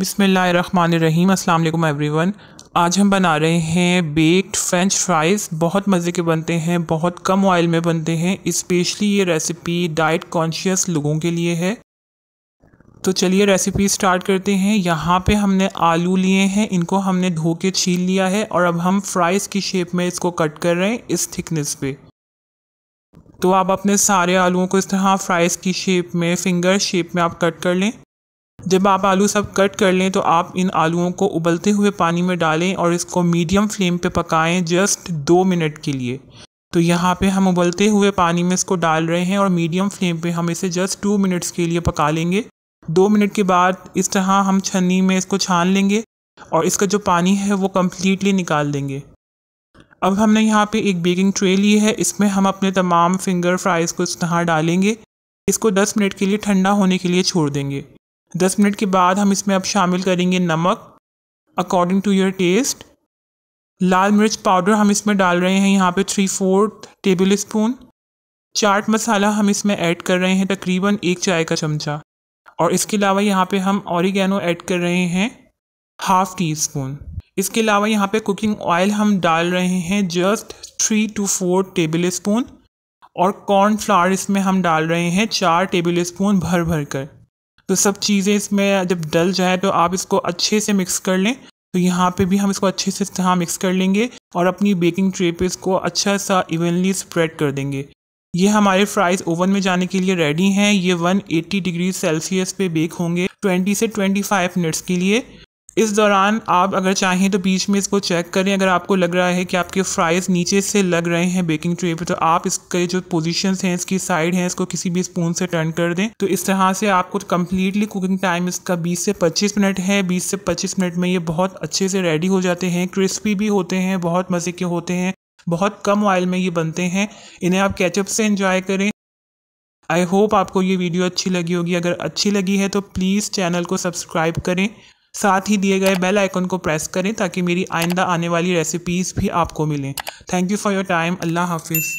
बिसमीम अल्लाम एवरीवन आज हम बना रहे हैं बेक्ड फ्रेंच फ्राइज़ बहुत मज़े के बनते हैं बहुत कम ऑयल में बनते हैं इस्पेशली ये रेसिपी डाइट कॉन्शियस लोगों के लिए है तो चलिए रेसिपी स्टार्ट करते हैं यहाँ पे हमने आलू लिए हैं इनको हमने धो के छील लिया है और अब हम फ्राइज़ की शेप में इसको कट कर रहे हैं इस थिकनेस पे तो आप अपने सारे आलुओं को इस तरह फ्राइज़ की शेप में फिंगर शेप में आप कट कर लें जब आप आलू सब कट कर लें तो आप इन आलूओं को उबलते हुए पानी में डालें और इसको मीडियम फ्लेम पे पकाएं जस्ट दो मिनट के लिए तो यहाँ पे हम उबलते हुए पानी में इसको डाल रहे हैं और मीडियम फ्लेम पे हम इसे जस्ट टू मिनट्स के लिए पका लेंगे दो मिनट के बाद इस तरह हम छन्नी में इसको छान लेंगे और इसका जो पानी है वो कम्प्लीटली निकाल देंगे अब हमने यहाँ पे एक बेकिंग ट्रे ली है इसमें हम अपने तमाम फिंगर फ्राइज़ को इस तरह डालेंगे इसको 10 मिनट के लिए ठंडा होने के लिए छोड़ देंगे दस मिनट के बाद हम इसमें अब शामिल करेंगे नमक अकॉर्डिंग टू योर टेस्ट लाल मिर्च पाउडर हम इसमें डाल रहे हैं यहाँ पे थ्री फोर्थ टेबल स्पून चाट मसाला हम इसमें ऐड कर रहे हैं तकरीबन एक चाय का चमचा और इसके अलावा यहाँ पे हम औरिगैनो ऐड कर रहे हैं हाफ़ टी स्पून इसके अलावा यहाँ पे कुकिंग ऑयल हम डाल रहे हैं just three two four tablespoon और कॉर्न फ्लावर इसमें हम डाल रहे हैं चार टेबल स्पून भर भर कर तो सब चीज़ें इसमें जब डल जाए तो आप इसको अच्छे से मिक्स कर लें तो यहाँ पे भी हम इसको अच्छे से हाँ मिक्स कर लेंगे और अपनी बेकिंग ट्रे पे इसको अच्छा सा इवनली स्प्रेड कर देंगे ये हमारे फ्राइज़ ओवन में जाने के लिए रेडी हैं ये 180 डिग्री सेल्सियस पे बेक होंगे 20 से 25 मिनट्स के लिए इस दौरान आप अगर चाहें तो बीच में इसको चेक करें अगर आपको लग रहा है कि आपके फ्राइज़ नीचे से लग रहे हैं बेकिंग ट्रे पर तो आप इसके जो पोजिशन हैं इसकी साइड हैं इसको किसी भी स्पून से टर्न कर दें तो इस तरह से आपको कम्प्लीटली कुकिंग टाइम इसका बीस से पच्चीस मिनट है बीस से पच्चीस मिनट में ये बहुत अच्छे से रेडी हो जाते हैं क्रिस्पी भी होते हैं बहुत मज़े के होते हैं बहुत कम ऑयल में ये बनते हैं इन्हें आप कैचअप से इंजॉय करें आई होप आपको ये वीडियो अच्छी लगी होगी अगर अच्छी लगी है तो प्लीज़ चैनल को सब्सक्राइब करें साथ ही दिए गए बेल आइकन को प्रेस करें ताकि मेरी आइंदा आने वाली रेसिपीज़ भी आपको मिलें thank you for your time अल्लाह हाफिज़